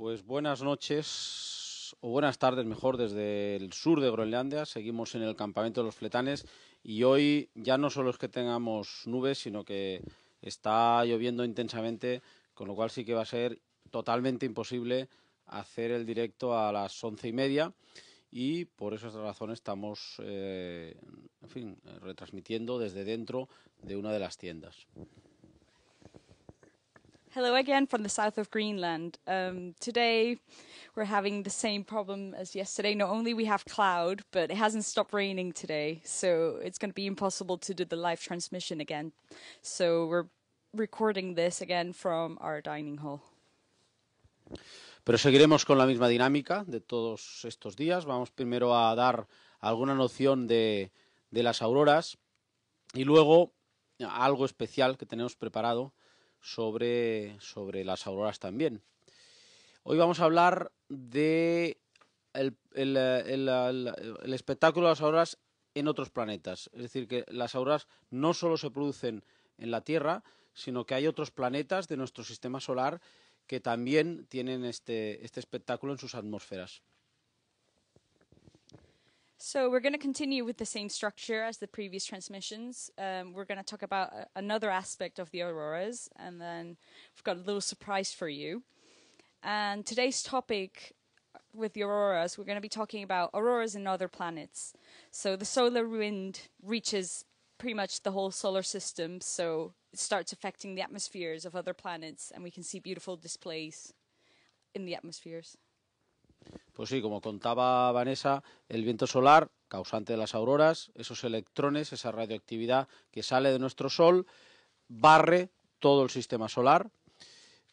Pues buenas noches o buenas tardes mejor desde el sur de Groenlandia. Seguimos en el campamento de los fletanes y hoy ya no solo es que tengamos nubes, sino que está lloviendo intensamente, con lo cual sí que va a ser totalmente imposible hacer el directo a las once y media y por esa razón estamos eh, en fin, retransmitiendo desde dentro de una de las tiendas. Hello again from the south of Greenland. Um, today we're having the same problem as yesterday. Not only we have cloud, but it hasn't stopped raining today, so it's going to be impossible to do the live transmission again. So we're recording this again from our dining hall. Pero seguiremos con la misma dinámica de todos estos días. Vamos primero a dar alguna noción de, de las auroras y luego algo especial que tenemos preparado sobre, las auroras también. Hoy vamos a hablar del espectáculo de las auroras en otros planetas. Es decir, que las auroras no solo se producen en la Tierra, sino que hay otros planetas de nuestro sistema solar que también tienen este, este espectáculo en sus atmósferas. So we're going to continue with the same structure as the previous transmissions. Um, we're going to talk about uh, another aspect of the auroras, and then we've got a little surprise for you. And today's topic uh, with the auroras, we're going to be talking about auroras in other planets. So the solar wind reaches pretty much the whole solar system, so it starts affecting the atmospheres of other planets, and we can see beautiful displays in the atmospheres. Pues sí, como contaba Vanessa, el viento solar, causante de las auroras, esos electrones, esa radioactividad que sale de nuestro Sol, barre todo el sistema solar.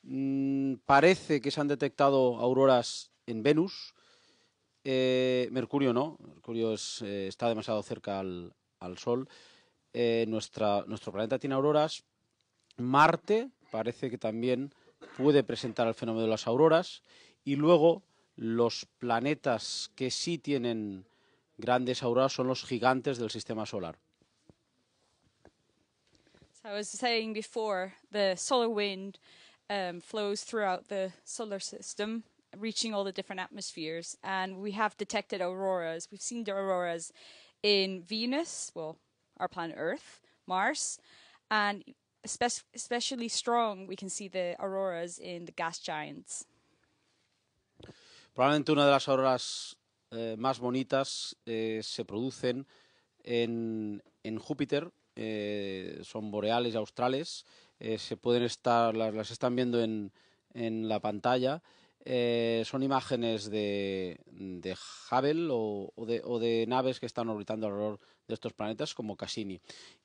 Mm, parece que se han detectado auroras en Venus. Eh, Mercurio no, Mercurio eh, está demasiado cerca al, Sol. Eh, nuestro planeta tiene auroras. Marte parece que también puede presentar el fenómeno de las auroras. Y luego los planetas que sí tienen grandes auroras son los gigantes del sistema solar. So I was saying before, the solar wind um, flows throughout the solar system, reaching all the different atmospheres, and we have detected auroras. We've seen the auroras in Venus, well, our planet Earth, Mars, and especially strong, we can see the auroras in the gas giants. Probablemente una de las horas eh, más bonitas eh, se producen en, Júpiter, eh, son boreales y australes, se pueden estar, las, están viendo en, en la pantalla. son imágenes de, de Hubble o, o, de, o, de, naves que están orbitando alrededor de estos planetas como Cassini.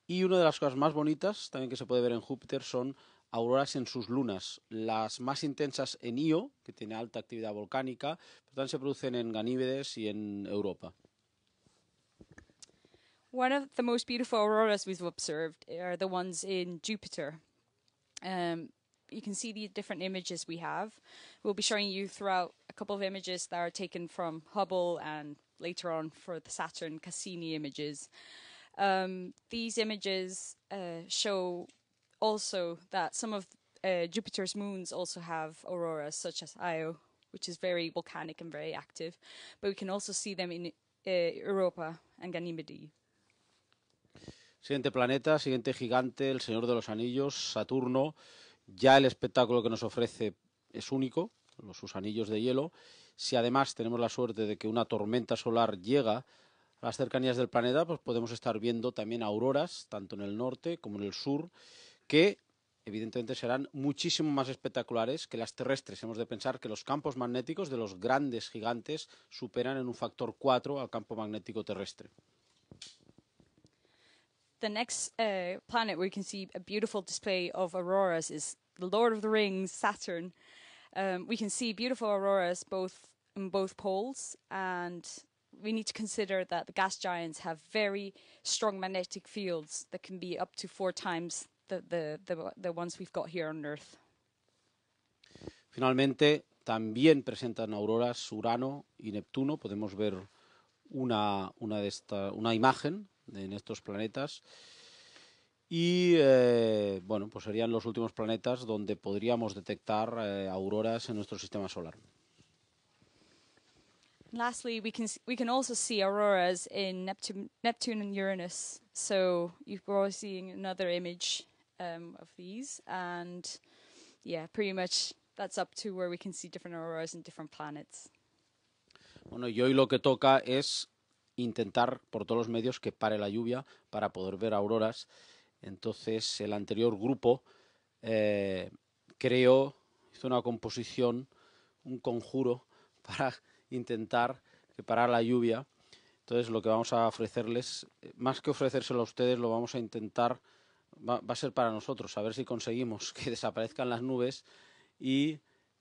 Y una de las cosas más bonitas también que se puede ver en Júpiter son auroras en sus lunas, las más intensas en Io, que tiene alta actividad volcánica, pero también se producen en Ganímedes y en Europa. One of the most beautiful auroras we've observed are the ones in Jupiter. Um, you can see the different images we have. We'll be showing you throughout a couple of images that are taken from Hubble and later on for the Saturn Cassini images. Um, these images uh, show also that some of uh, Jupiter's moons also have auroras, such as Io, which is very volcanic and very active. But we can also see them in uh, Europa and Ganymede. Siguiente planeta, siguiente gigante, el Señor de los Anillos, Saturno. Ya el espectáculo que nos ofrece es único, los, sus anillos de hielo. Si además tenemos la suerte de que una tormenta solar llega a las cercanías del planeta, pues podemos estar viendo también auroras, tanto en el norte como en el sur que evidentemente serán muchísimo más espectaculares que las terrestres. Hemos de pensar que los campos magnéticos de los grandes gigantes superan en un factor 4 al campo magnético terrestre. The next uh, planet where you can see a beautiful display of auroras is the Lord of the Rings, Saturn. Um, we can see beautiful auroras both in both poles, and we need to consider that the gas giants have very strong magnetic fields that can be up to four times the, the, the, ones we've got here on Earth. Finalmente, también presentan auroras Urano y Neptuno. Podemos ver una, una, de esta, una imagen en estos planetas. Y eh, bueno, pues serían los últimos planetas donde podríamos detectar eh, auroras en nuestro sistema solar. Lastly, we can we can also see auroras in Neptune, Neptune and Uranus. So you're seeing another image bueno, y hoy lo que toca es intentar por todos los medios que pare la lluvia para poder ver auroras. Entonces, el anterior grupo eh, creó, hizo una composición, un conjuro para intentar que parara la lluvia. Entonces, lo que vamos a ofrecerles, eh, más que ofrecérselo a ustedes, lo vamos a intentar va, a ser para nosotros, a ver si conseguimos que desaparezcan las nubes y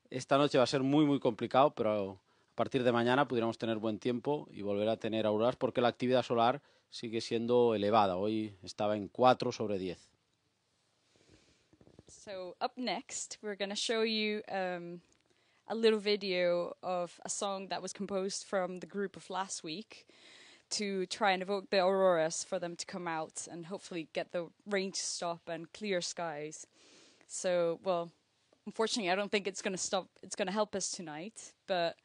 esta noche va a ser muy, muy complicado, pero a partir de mañana pudiéramos tener buen tiempo y volver a tener auroras porque la actividad solar sigue siendo elevada. Hoy estaba en 4 sobre 10. So up next, we're going to show you um, a little video of a song that was composed from the group of last week. to try and evoke the auroras for them to come out and hopefully get the rain to stop and clear skies. So, well, unfortunately, I don't think it's going to stop. It's going to help us tonight, but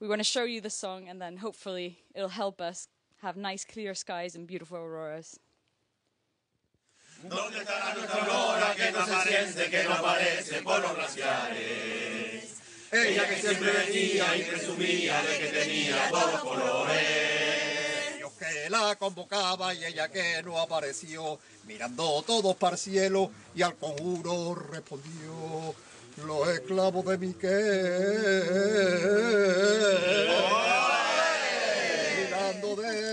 we want to show you the song and then hopefully it'll help us have nice clear skies and beautiful auroras. ¿Dónde estará nuestra aurora que no se siente, que no aparece por los glaciares? Ella que siempre venía y presumía de que tenía todos colores. la convocaba y ella que no apareció, mirando todos para el cielo y al conjuro respondió, los esclavos de Miquel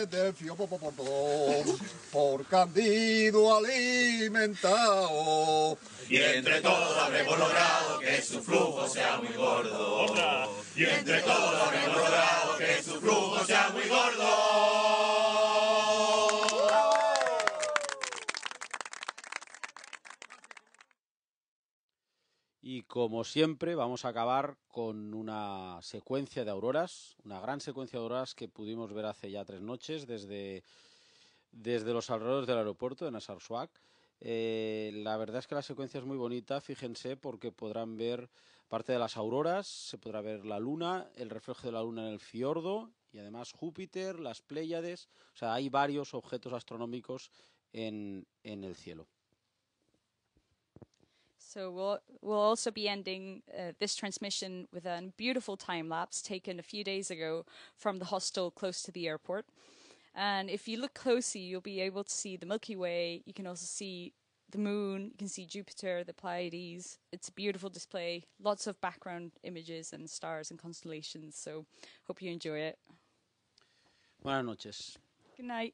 desde el fío por, por, por, por Candido alimentado. Y entre todos habremos logrado que su flujo sea muy gordo. Y entre todos habremos logrado que su flujo sea muy gordo. Y como siempre, vamos a acabar con una secuencia de auroras, una gran secuencia de auroras que pudimos ver hace ya tres noches desde, los alrededores del aeropuerto de Nassar eh, la verdad es que la secuencia es muy bonita, fíjense, porque podrán ver parte de las auroras, se podrá ver la luna, el reflejo de la luna en el fiordo y además Júpiter, las Pléyades, o sea, hay varios objetos astronómicos en el cielo. So we'll, we'll also be ending uh, this transmission with a beautiful time lapse taken a few days ago from the hostel close to the airport. And if you look closely, you'll be able to see the Milky Way. You can also see the moon, you can see Jupiter, the Pleiades. It's a beautiful display, lots of background images and stars and constellations. So hope you enjoy it. Buenas noches. Good night.